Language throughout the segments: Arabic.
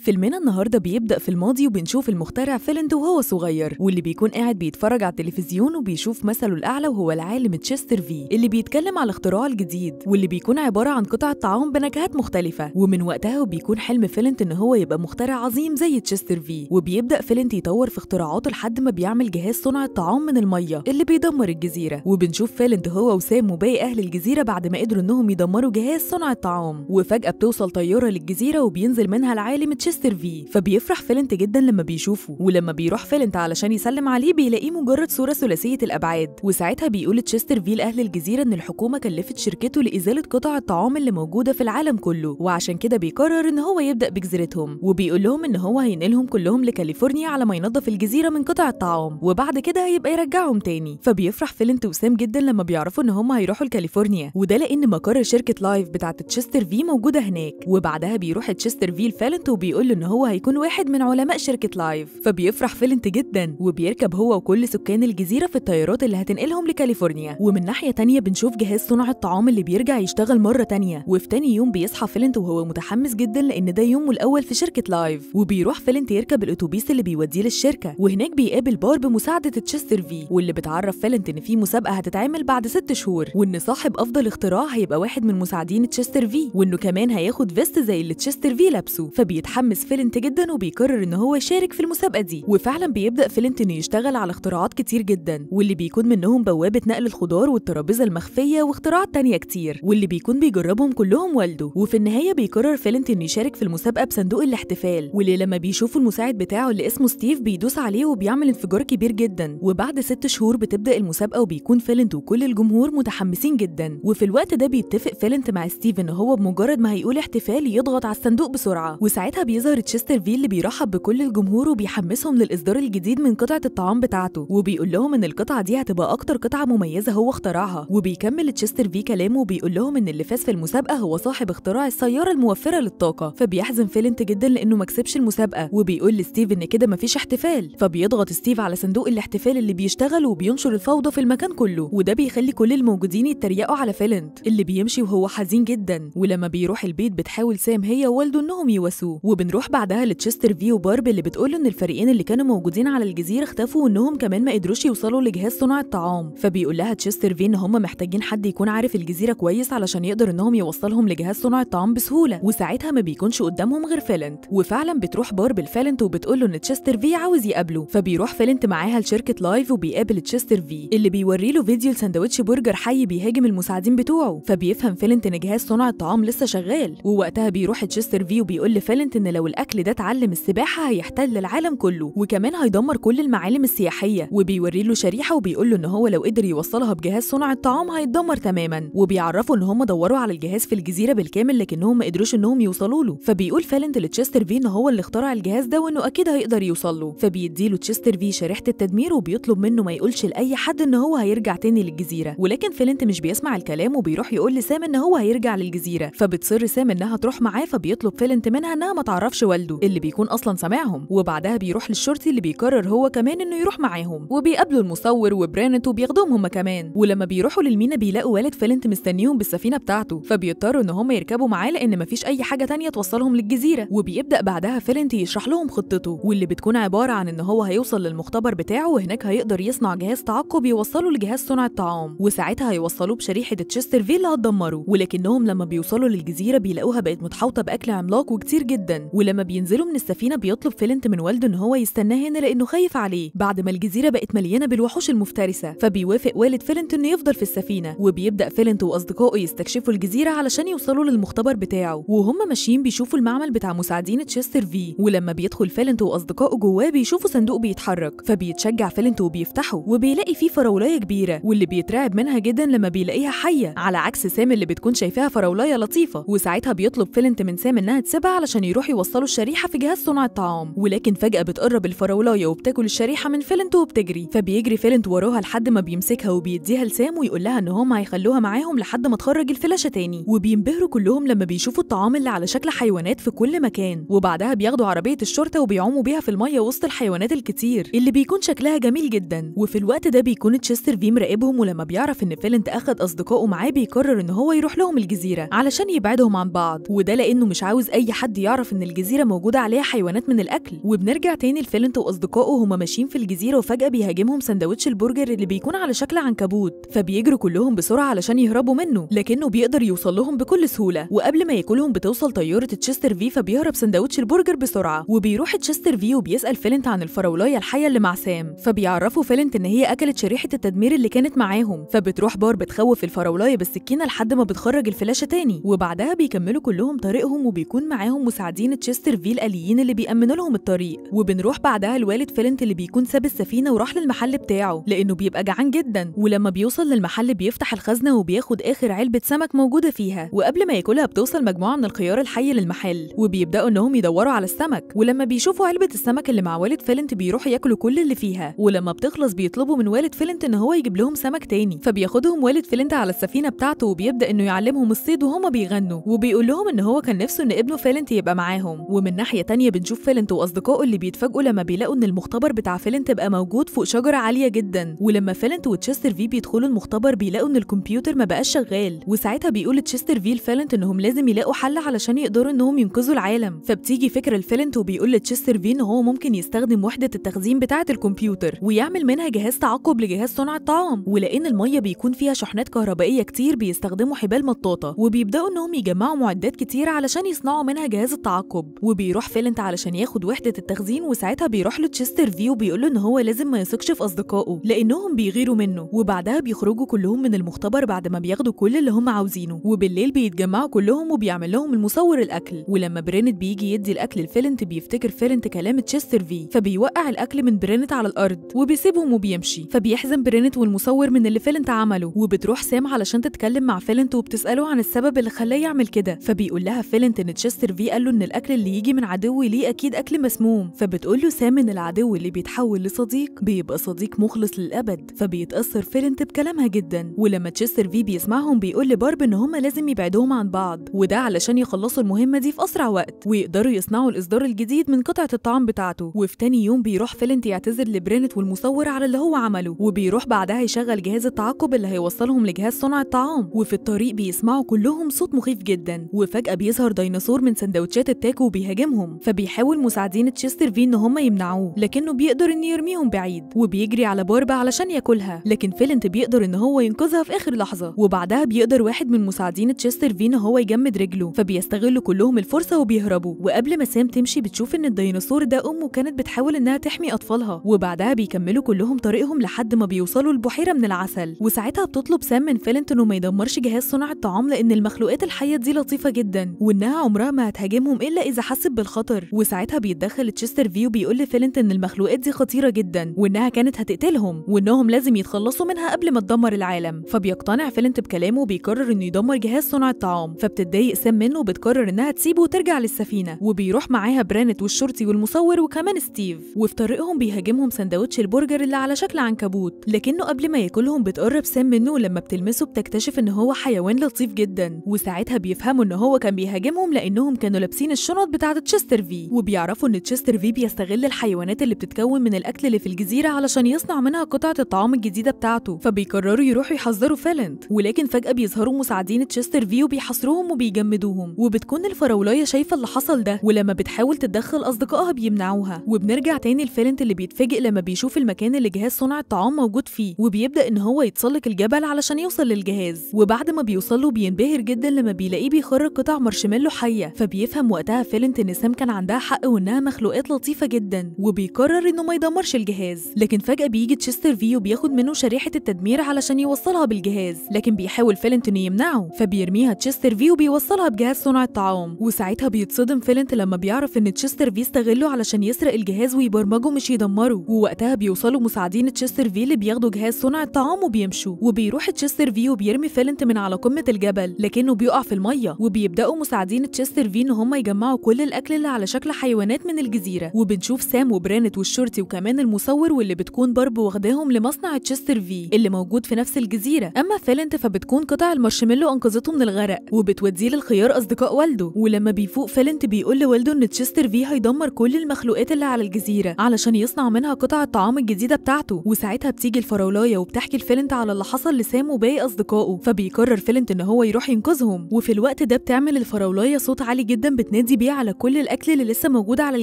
فيلمنا النهارده بيبدأ في الماضي وبنشوف المخترع فيلند وهو صغير واللي بيكون قاعد بيتفرج على التلفزيون وبيشوف مثله الأعلى وهو العالم تشستر في اللي بيتكلم على اختراعه الجديد واللي بيكون عبارة عن قطع طعام بنكهات مختلفة ومن وقتها وبيكون حلم فيلند إن هو يبقى مخترع عظيم زي تشستر في وبيبدأ فيلند يطور في اختراعاته لحد ما بيعمل جهاز صنع الطعام من المية اللي بيدمر الجزيرة وبنشوف فيلند هو وسام وباقي أهل الجزيرة بعد ما قدروا إنهم يدمروا جهاز صنع الطعام وفجأة بتوصل طيارة للجزيرة وبينزل منها العالم مانشستر في فبيفرح فلنت جدا لما بيشوفه ولما بيروح فلنت علشان يسلم عليه بيلاقيه مجرد صورة ثلاثية الأبعاد وساعتها بيقول تشستر في لأهل الجزيرة إن الحكومة كلفت شركته لإزالة قطع الطعام اللي موجودة في العالم كله وعشان كده بيقرر إن هو يبدأ بجزيرتهم وبيقول لهم إن هو هينقلهم كلهم لكاليفورنيا على ما ينظف الجزيرة من قطع الطعام وبعد كده هيبقى يرجعهم تاني فبيفرح فلنت وسام جدا لما بيعرفوا إن هم هيروحوا لكاليفورنيا وده لأن مقر شركة لايف بتاعت تشستر في موجودة هناك وبعدها بيروح تشستر في لفالنت وبي بيقول له إن هو هيكون واحد من علماء شركة لايف فبيفرح فلنت جدا وبيركب هو وكل سكان الجزيرة في الطيارات اللي هتنقلهم لكاليفورنيا ومن ناحية تانية بنشوف جهاز صنع الطعام اللي بيرجع يشتغل مرة تانية وفي تاني يوم بيصحى فلنت وهو متحمس جدا لأن ده يومه الأول في شركة لايف وبيروح فلنت يركب الأتوبيس اللي بيوديه للشركة وهناك بيقابل بار بمساعدة تشستر في واللي بتعرف فلنت إن في مسابقة هتتعمل بعد ست شهور وإن صاحب أفضل اختراع هيبقى واحد من مساعدين تشستر في وإنه كمان هياخد فيست زي اللي تشستر في لابسه فبيتحمس متحمس فلنت جدا وبيقرر ان هو يشارك في المسابقه دي وفعلا بيبدا فلنت انه يشتغل على اختراعات كتير جدا واللي بيكون منهم بوابه نقل الخضار والترابيزه المخفيه واختراعات تانية كتير واللي بيكون بيجربهم كلهم والده وفي النهايه بيقرر فلنت انه يشارك في المسابقه بصندوق الاحتفال واللي لما بيشوفه المساعد بتاعه اللي اسمه ستيف بيدوس عليه وبيعمل انفجار كبير جدا وبعد ست شهور بتبدا المسابقه وبيكون فلنت وكل الجمهور متحمسين جدا وفي الوقت ده بيتفق فلنت مع ستيف ان هو بمجرد ما هيقول احتفال يضغط على الصندوق بسرعه وساعتها بيظهر تشستر في اللي بيرحب بكل الجمهور وبيحمسهم للإصدار الجديد من قطعة الطعام بتاعته وبيقول لهم إن القطعة دي هتبقى أكتر قطعة مميزة هو اخترعها وبيكمل تشستر في كلامه وبيقول لهم إن اللي فاز في المسابقة هو صاحب اختراع السيارة الموفرة للطاقة فبيحزن فيلنت جدا لأنه ما كسبش المسابقة وبيقول لستيف إن كده مفيش احتفال فبيضغط ستيف على صندوق الاحتفال اللي بيشتغل وبينشر الفوضى في المكان كله وده بيخلي كل الموجودين يتريقوا على فيلنت اللي بيمشي وهو حزين جدا ولما بيروح البيت بتحاول سام هي ووالده إنهم يواسوه وبنروح بعدها لتشستر في وبارب اللي بتقول ان الفريقين اللي كانوا موجودين على الجزيره اختفوا وانهم كمان ما قدروش يوصلوا لجهاز صنع الطعام فبيقول لها تشستر في ان هم محتاجين حد يكون عارف الجزيره كويس علشان يقدر انهم يوصلهم لجهاز صنع الطعام بسهوله وساعتها ما بيكونش قدامهم غير فالنت وفعلا بتروح بارب لفالنت وبتقول له ان تشستر في عاوز يقابله فبيروح فالنت معاها لشركه لايف وبيقابل تشستر في اللي بيوري له فيديو لساندوتش برجر حي بيهاجم المساعدين بتوعه فبيفهم فالنت ان جهاز صنع الطعام لسه شغال ووقتها بيروح تشستر في وبيقول لفالنت ان لو الاكل ده اتعلم السباحه هيحتل العالم كله وكمان هيدمر كل المعالم السياحيه وبيوري له شريحه وبيقول له ان هو لو قدر يوصلها بجهاز صنع الطعام هيتدمر تماما وبيعرفوا ان هم دوروا على الجهاز في الجزيره بالكامل لكنهم ما قدروش انهم يوصلوا له فبيقول فالنت لتشستر في ان هو اللي اخترع الجهاز ده وانه اكيد هيقدر يوصل له فبيدي له تشستر في شريحه التدمير وبيطلب منه ما يقولش لاي حد ان هو هيرجع تاني للجزيره ولكن فالنت مش بيسمع الكلام وبيروح يقول لسام ان هو هيرجع للجزيره فبتصر سام انها تروح معاه فبيطلب فالنت منها انها ما يعرفش والده اللي بيكون اصلا سامعهم وبعدها بيروح للشرطي اللي بيقرر هو كمان انه يروح معاهم وبيقابلوا المصور وبرانت وبياخدوهم هما كمان ولما بيروحوا للمينا بيلاقوا والد فلنت مستنيهم بالسفينه بتاعته فبيضطروا ان هم يركبوا معاه لان مفيش اي حاجه تانية توصلهم للجزيره وبيبدا بعدها فلنت يشرح لهم خطته واللي بتكون عباره عن ان هو هيوصل للمختبر بتاعه وهناك هيقدر يصنع جهاز تعقب يوصله لجهاز صنع الطعام وساعتها هيوصلوه بشريحه تشستر اللي هتدمره ولكنهم لما بيوصلوا للجزيره بيلاقوها بقت متحوطه باكل عملاق وكتير جدا ولما بينزلوا من السفينه بيطلب فلنت من والده ان هو يستناه هنا لانه خايف عليه بعد ما الجزيره بقت مليانه بالوحوش المفترسه فبيوافق والد فلنت انه يفضل في السفينه وبيبدا فلنت واصدقائه يستكشفوا الجزيره علشان يوصلوا للمختبر بتاعه وهم ماشيين بيشوفوا المعمل بتاع مساعدين تشستر في ولما بيدخل فلنت واصدقائه جواه بيشوفوا صندوق بيتحرك فبيتشجع فلنت وبيفتحه وبيلاقي فيه فراوله كبيره واللي بيترعب منها جدا لما بيلاقيها حيه على عكس سام اللي بتكون شايفاها فراوله لطيفه وساعتها بيطلب فلنت من سام انها تسيبها علشان يروح يوصلوا الشريحه في جهاز صنع الطعام ولكن فجاه بتقرب الفراولايه وبتاكل الشريحه من فيلنت وبتجري فبيجري فيلنت وراها لحد ما بيمسكها وبيديها لسام ويقول لها ان هم هيخلوها معاهم لحد ما تخرج الفلاشه تاني وبينبهروا كلهم لما بيشوفوا الطعام اللي على شكل حيوانات في كل مكان وبعدها بياخدوا عربيه الشرطه وبيعوموا بيها في الميه وسط الحيوانات الكتير اللي بيكون شكلها جميل جدا وفي الوقت ده بيكون تشستر في مراقبهم ولما بيعرف ان فيلنت اخد اصدقائه معاه بيقرر ان هو يروح لهم الجزيره علشان يبعدهم عن بعض وده لانه مش عاوز اي حد يعرف ان إن الجزيرة موجودة عليها حيوانات من الأكل وبنرجع تاني لفلنت وأصدقائه وهما ماشيين في الجزيرة وفجأة بيهاجمهم سندوتش البرجر اللي بيكون على شكل عنكبوت فبيجروا كلهم بسرعة علشان يهربوا منه لكنه بيقدر يوصل لهم بكل سهولة وقبل ما ياكلهم بتوصل طيارة تشستر في فبيهرب سندوتش البرجر بسرعة وبيروح تشستر في وبيسأل فلنت عن الفراولاية الحية اللي مع سام فبيعرفوا فلنت إن هي أكلت شريحة التدمير اللي كانت معاهم فبتروح بار بتخوف الفراولاية بالسكينة لحد ما بتخرج الفلاشة تاني وبعدها بيكملوا كلهم طريقهم وبيكون معاهم مساعدين تشستر فيل الاليين اللي بيأمنوا لهم الطريق وبنروح بعدها لوالد فلنت اللي بيكون ساب السفينة وراح للمحل بتاعه لأنه بيبقى جعان جدا ولما بيوصل للمحل بيفتح الخزنة وبياخد آخر علبة سمك موجودة فيها وقبل ما ياكلها بتوصل مجموعة من الخيار الحي للمحل وبيبدأوا إنهم يدوروا على السمك ولما بيشوفوا علبة السمك اللي مع والد فلنت بيروحوا ياكلوا كل اللي فيها ولما بتخلص بيطلبوا من والد فلنت إن هو يجيب لهم سمك تاني فبياخدهم والد فلنت على السفينة بتاعته وبيبدأ إنه يعلمهم الصيد وهما بيغنوا وبيقول لهم إن هو كان نفسه إن ابنه فلنت يبقى معاهم معاهم ومن ناحية تانية بنشوف فيلنت وأصدقائه اللي بيتفاجئوا لما بيلاقوا إن المختبر بتاع فيلنت بقى موجود فوق شجرة عالية جدا ولما فيلنت وتشستر في بيدخلوا المختبر بيلاقوا إن الكمبيوتر ما بقاش شغال وساعتها بيقول تشستر في لفلنت إنهم لازم يلاقوا حل علشان يقدروا إنهم ينقذوا العالم فبتيجي فكرة لفيلنت وبيقول لتشستر في إن هو ممكن يستخدم وحدة التخزين بتاعة الكمبيوتر ويعمل منها جهاز تعقب لجهاز صنع الطعام ولأن المية بيكون فيها شحنات كهربائية كتير بيستخدموا حبال مطاطة وبيبدأوا إنهم يجمعوا معدات كتير علشان يصنعوا منها جهاز التعقب الكوب وبيروح فيلنت علشان ياخد وحده التخزين وساعتها بيروح له تشستر في وبيقول له ان هو لازم ما يثقش في اصدقائه لانهم بيغيروا منه وبعدها بيخرجوا كلهم من المختبر بعد ما بياخدوا كل اللي هم عاوزينه وبالليل بيتجمعوا كلهم وبيعمل لهم المصور الاكل ولما برينت بيجي يدي الاكل لفيلنت بيفتكر فيلنت كلام تشستر في فبيوقع الاكل من برينت على الارض وبيسيبهم وبيمشي فبيحزن برينت والمصور من اللي فيلنت عمله وبتروح سام علشان تتكلم مع فيلنت وبتساله عن السبب اللي خلاه يعمل كده فبيقول لها فيلنت ان تشستر في قال له ان الاكل الأكل اللي يجي من عدو ليه أكيد أكل مسموم فبتقول له سام إن العدو اللي بيتحول لصديق بيبقى صديق مخلص للأبد فبيتأثر فيلنت بكلامها جدا ولما تشستر في بيسمعهم بيقول لبارب إن هما لازم يبعدوهم عن بعض وده علشان يخلصوا المهمة دي في أسرع وقت ويقدروا يصنعوا الإصدار الجديد من قطعة الطعام بتاعته وفي تاني يوم بيروح فيلنت يعتذر لبرينت والمصور على اللي هو عمله وبيروح بعدها يشغل جهاز التعقب اللي هيوصلهم لجهاز صنع الطعام وفي الطريق بيسمعوا كلهم صوت مخيف جدا وفجأة بيظهر ديناصور من سندوتشات التاج هناك وبيهاجمهم فبيحاول مساعدين تشستر في ان هم يمنعوه لكنه بيقدر انه يرميهم بعيد وبيجري على باربا علشان ياكلها لكن فيلنت بيقدر ان هو ينقذها في اخر لحظه وبعدها بيقدر واحد من مساعدين تشستر في ان هو يجمد رجله فبيستغلوا كلهم الفرصه وبيهربوا وقبل ما سام تمشي بتشوف ان الديناصور ده امه كانت بتحاول انها تحمي اطفالها وبعدها بيكملوا كلهم طريقهم لحد ما بيوصلوا البحيره من العسل وساعتها بتطلب سام من فيلنت انه ما يدمرش جهاز صنع الطعام لان المخلوقات الحيه دي لطيفه جدا وانها عمرها ما هتهاجمهم الا إذا حست بالخطر وساعتها بيتدخل تشستر فيو بيقول لفيلنت إن المخلوقات دي خطيرة جدا وإنها كانت هتقتلهم وإنهم لازم يتخلصوا منها قبل ما تدمر العالم فبيقتنع فيلنت بكلامه وبيقرر إنه يدمر جهاز صنع الطعام فبتتضايق سام منه وبتقرر إنها تسيبه وترجع للسفينة وبيروح معاها برانت والشرطي والمصور وكمان ستيف وفي طريقهم بيهاجمهم سندوتش البرجر اللي على شكل عنكبوت لكنه قبل ما ياكلهم بتقرب سام منه ولما بتلمسه بتكتشف إن هو حيوان لطيف جدا وساعتها بيفهموا إن هو كان بيهاجمهم لأنهم كانوا لابسين الشنط بتاعة تشستر في وبيعرفوا إن تشستر في بيستغل الحيوانات اللي بتتكون من الأكل اللي في الجزيرة علشان يصنع منها قطعة الطعام الجديدة بتاعته فبيقرروا يروحوا يحذروا فالنت ولكن فجأة بيظهروا مساعدين تشستر في وبيحاصروهم وبيجمدوهم وبتكون الفراولاية شايفة اللي حصل ده ولما بتحاول تتدخل أصدقائها بيمنعوها وبنرجع تاني لفالنت اللي بيتفاجئ لما بيشوف المكان اللي جهاز صنع الطعام موجود فيه وبيبدأ إن هو يتسلق الجبل علشان يوصل للجهاز وبعد ما له بينبهر جدا لما بيلاقيه بيخرج قطع مارشميلو حية فبيفهم وقتها وقتها فيلن ان سام كان عندها حق وانها مخلوقات لطيفه جدا وبيقرر انه ما يدمرش الجهاز لكن فجاه بيجي تشستر في وبياخد منه شريحه التدمير علشان يوصلها بالجهاز لكن بيحاول فيلنت انه يمنعه فبيرميها تشستر في وبيوصلها بجهاز صنع الطعام وساعتها بيتصدم فيلنت لما بيعرف ان تشستر في استغله علشان يسرق الجهاز ويبرمجه مش يدمره ووقتها بيوصلوا مساعدين تشستر في اللي بياخدوا جهاز صنع الطعام وبيمشوا وبيروح تشستر في وبيرمي فيلنت من على قمه الجبل لكنه بيقع في الميه وبيبداوا مساعدين تشستر في ان هم يجمعوا بيجمعوا كل الأكل اللي على شكل حيوانات من الجزيرة وبنشوف سام وبرانت والشرطي وكمان المصور واللي بتكون بارب واخداهم لمصنع تشستر في اللي موجود في نفس الجزيرة أما فالنت فبتكون قطع المارشميلو أنقذته من الغرق وبتوديه للخيار أصدقاء والده ولما بيفوق فالنت بيقول لوالده إن تشستر في هيدمر كل المخلوقات اللي على الجزيرة علشان يصنع منها قطع الطعام الجديدة بتاعته وساعتها بتيجي الفراولاية وبتحكي لفالنت على اللي حصل لسام وباقي أصدقائه فبيقرر فالنت إن هو يروح ينقذهم وفي الوقت ده بتعمل الفراولاية صوت عالي جدا بتنادي بيقضي بيه على كل الاكل اللي لسه موجود على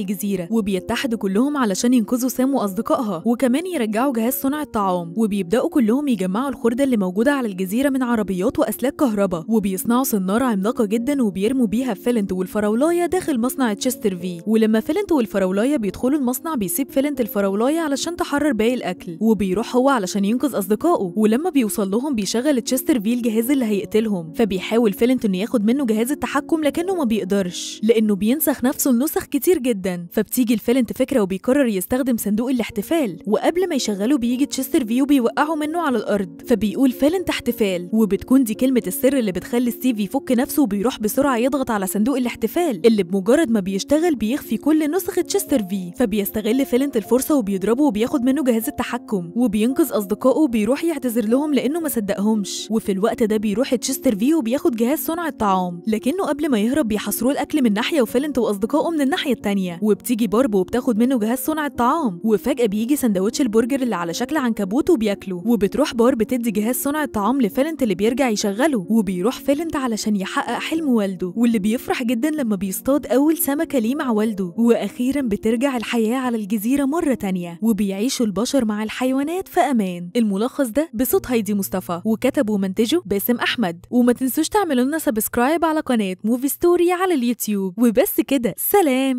الجزيره وبيتحدوا كلهم علشان ينقذوا سام واصدقائها وكمان يرجعوا جهاز صنع الطعام وبيبداوا كلهم يجمعوا الخرده اللي موجوده على الجزيره من عربيات واسلاك كهرباء وبيصنعوا صناره عملاقه جدا وبيرموا بيها فيلنت والفراولايه داخل مصنع تشستر في ولما فيلنت والفراولايه بيدخلوا المصنع بيسيب فيلنت الفراولايه علشان تحرر باقي الاكل وبيروح هو علشان ينقذ اصدقائه ولما بيوصل لهم بيشغل تشستر في الجهاز اللي هيقتلهم فبيحاول فيلنت انه ياخد منه جهاز التحكم لكنه ما بيقدرش لأن انه بينسخ نفسه النسخ كتير جدا فبتيجي الفيلنت فكره وبيقرر يستخدم صندوق الاحتفال وقبل ما يشغله بيجي تشستر فيو بيوقعه منه على الارض فبيقول فيلنت احتفال وبتكون دي كلمه السر اللي بتخلي ستيف يفك نفسه وبيروح بسرعه يضغط على صندوق الاحتفال اللي بمجرد ما بيشتغل بيخفي كل نسخ تشستر في فبيستغل فيلنت الفرصه وبيضربه وبياخد منه جهاز التحكم وبينقذ اصدقائه وبيروح يعتذر لهم لانه ما صدقهمش وفي الوقت ده بيروح تشستر في وبياخد جهاز صنع الطعام لكنه قبل ما يهرب بيحاصروه الاكل من ناحيه ناحيه وفلنت واصدقائه من الناحيه التانيه وبتيجي بارب وبتاخد منه جهاز صنع الطعام وفجاه بيجي سندوتش البرجر اللي على شكل عنكبوت وبياكله وبتروح بارب تدي جهاز صنع الطعام لفلنت اللي بيرجع يشغله وبيروح فلنت علشان يحقق حلم والده واللي بيفرح جدا لما بيصطاد اول سمكه ليه مع والده واخيرا بترجع الحياه على الجزيره مره تانيه وبيعيشوا البشر مع الحيوانات في امان الملخص ده بصوت هايدي مصطفى وكتبه ومنتجه باسم احمد وما تنسوش تعملوا لنا سبسكرايب على قناه موفي ستوري على اليوتيوب وبس كده سلام